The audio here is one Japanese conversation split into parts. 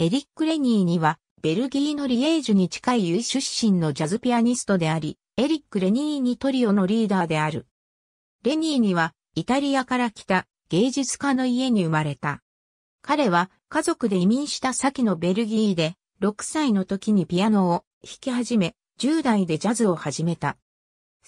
エリック・レニーには、ベルギーのリエージュに近い優イ出身のジャズピアニストであり、エリック・レニーニトリオのリーダーである。レニーニは、イタリアから来た芸術家の家に生まれた。彼は家族で移民した先のベルギーで、6歳の時にピアノを弾き始め、10代でジャズを始めた。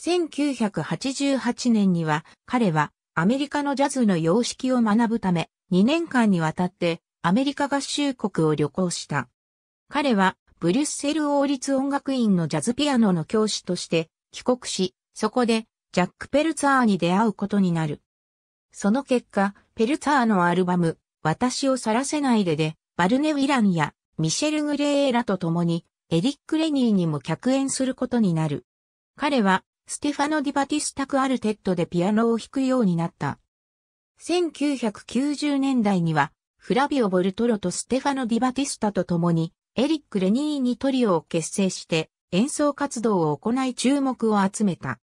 1988年には彼はアメリカのジャズの様式を学ぶため2年間にわたってアメリカ合衆国を旅行した。彼は、ブリュッセル王立音楽院のジャズピアノの教師として帰国し、そこでジャック・ペルツァーに出会うことになる。その結果、ペルツァーのアルバム、私を去らせないでで、バルネ・ウィランやミシェル・グレーラと共に、エリック・レニーにも客演することになる。彼は、ステファノ・ディバティスタ・クアルテッドでピアノを弾くようになった。1990年代には、フラビオ・ボルトロとステファノ・ディバティスタと共に、エリック・レニーニトリオを結成して演奏活動を行い注目を集めた。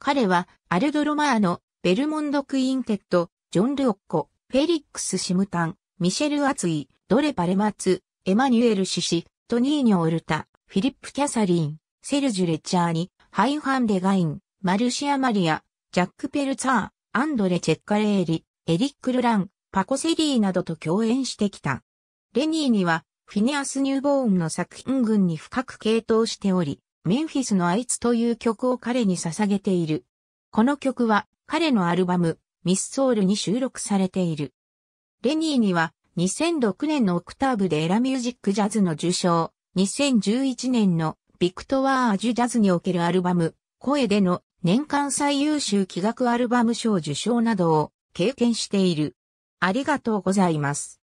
彼は、アルド・ロマーノ、ベルモンド・クインテッド、ジョン・ルオッコ、フェリックス・シムタン、ミシェル・アツイ、ドレ・パレマツ、エマニュエル・シシ、トニーニョ・オルタ、フィリップ・キャサリン、セルジュ・レッチャーニ、ハイファン・デガイン、マルシア・マリア、ジャック・ペルツァー、アンドレ・チェッカレーリ、エリック・ルラン、パコセリーなどと共演してきた。レニーには、フィニアス・ニューボーンの作品群に深く傾倒しており、メンフィスのあいつという曲を彼に捧げている。この曲は彼のアルバム、ミスソウルに収録されている。レニーには2006年のオクターブでエラミュージックジャズの受賞、2011年のビクトワー・ジュジャズにおけるアルバム、声での年間最優秀企画アルバム賞受賞などを経験している。ありがとうございます。